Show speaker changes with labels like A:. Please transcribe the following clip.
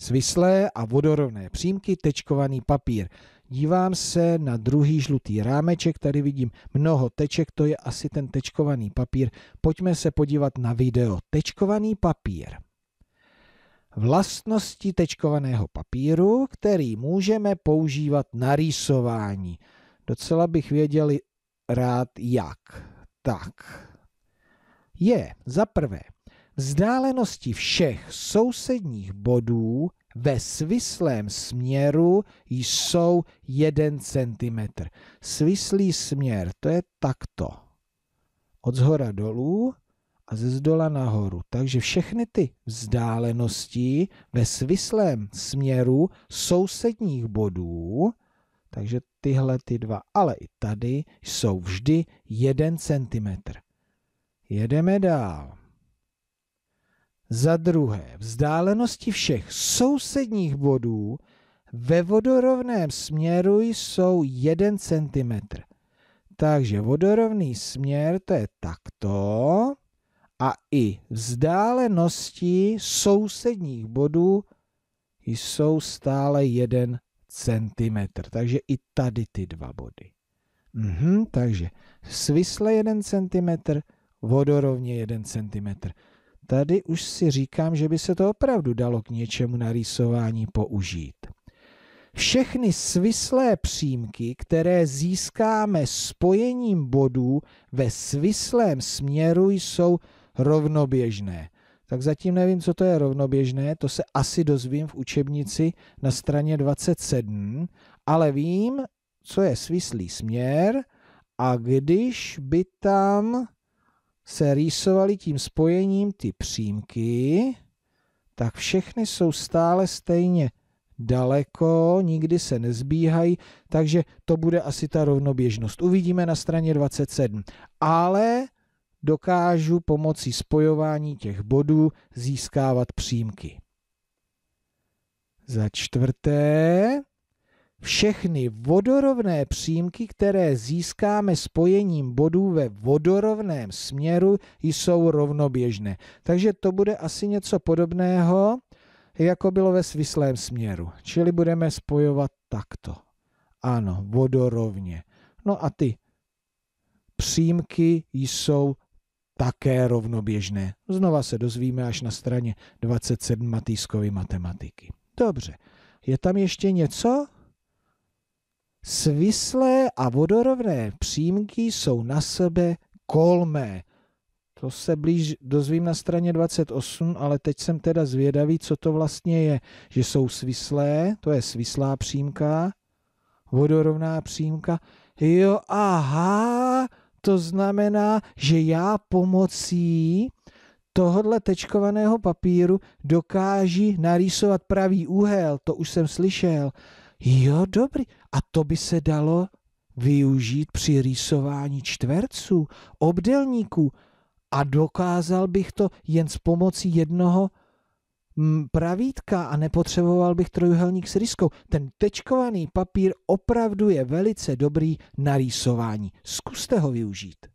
A: svislé a vodorovné přímky, tečkovaný papír. Dívám se na druhý žlutý rámeček, tady vidím mnoho teček, to je asi ten tečkovaný papír. Pojďme se podívat na video. Tečkovaný papír. Vlastnosti tečkovaného papíru, který můžeme používat na rýsování. Docela bych věděl rád jak. Tak. Je, za prvé, vzdálenosti všech sousedních bodů ve svislém směru jsou 1 cm. Svislý směr, to je takto. Od zhora dolů a ze zdola nahoru. Takže všechny ty vzdálenosti ve svislém směru sousedních bodů, takže tyhle ty dva, ale i tady, jsou vždy 1 cm. Jedeme dál. Za druhé, vzdálenosti všech sousedních bodů ve vodorovném směru jsou 1 cm. Takže vodorovný směr to je takto a i vzdálenosti sousedních bodů jsou stále 1 cm. Takže i tady ty dva body. Mhm, takže svisle 1 cm, vodorovně 1 cm. Tady už si říkám, že by se to opravdu dalo k něčemu na rýsování použít. Všechny svislé přímky, které získáme spojením bodů ve svislém směru, jsou rovnoběžné. Tak zatím nevím, co to je rovnoběžné, to se asi dozvím v učebnici na straně 27, ale vím, co je svislý směr a když by tam se rýsovaly tím spojením ty přímky, tak všechny jsou stále stejně daleko, nikdy se nezbíhají, takže to bude asi ta rovnoběžnost. Uvidíme na straně 27. Ale dokážu pomocí spojování těch bodů získávat přímky. Za čtvrté, všechny vodorovné přímky, které získáme spojením bodů ve vodorovném směru, jsou rovnoběžné. Takže to bude asi něco podobného, jako bylo ve svislém směru. Čili budeme spojovat takto. Ano, vodorovně. No a ty přímky jsou také rovnoběžné. Znova se dozvíme až na straně 27 Matýskovy matematiky. Dobře, je tam ještě něco? Svislé a vodorovné přímky jsou na sebe kolmé. To se blíž dozvím na straně 28, ale teď jsem teda zvědavý, co to vlastně je. Že jsou svislé, to je svislá přímka, vodorovná přímka. Jo, aha, to znamená, že já pomocí tohodle tečkovaného papíru dokáží narýsovat pravý úhel, to už jsem slyšel. Jo, dobrý. A to by se dalo využít při rýsování čtverců, obdelníků a dokázal bych to jen s pomocí jednoho mm, pravítka a nepotřeboval bych trojuhelník s ryskou. Ten tečkovaný papír opravdu je velice dobrý na rýsování. Zkuste ho využít.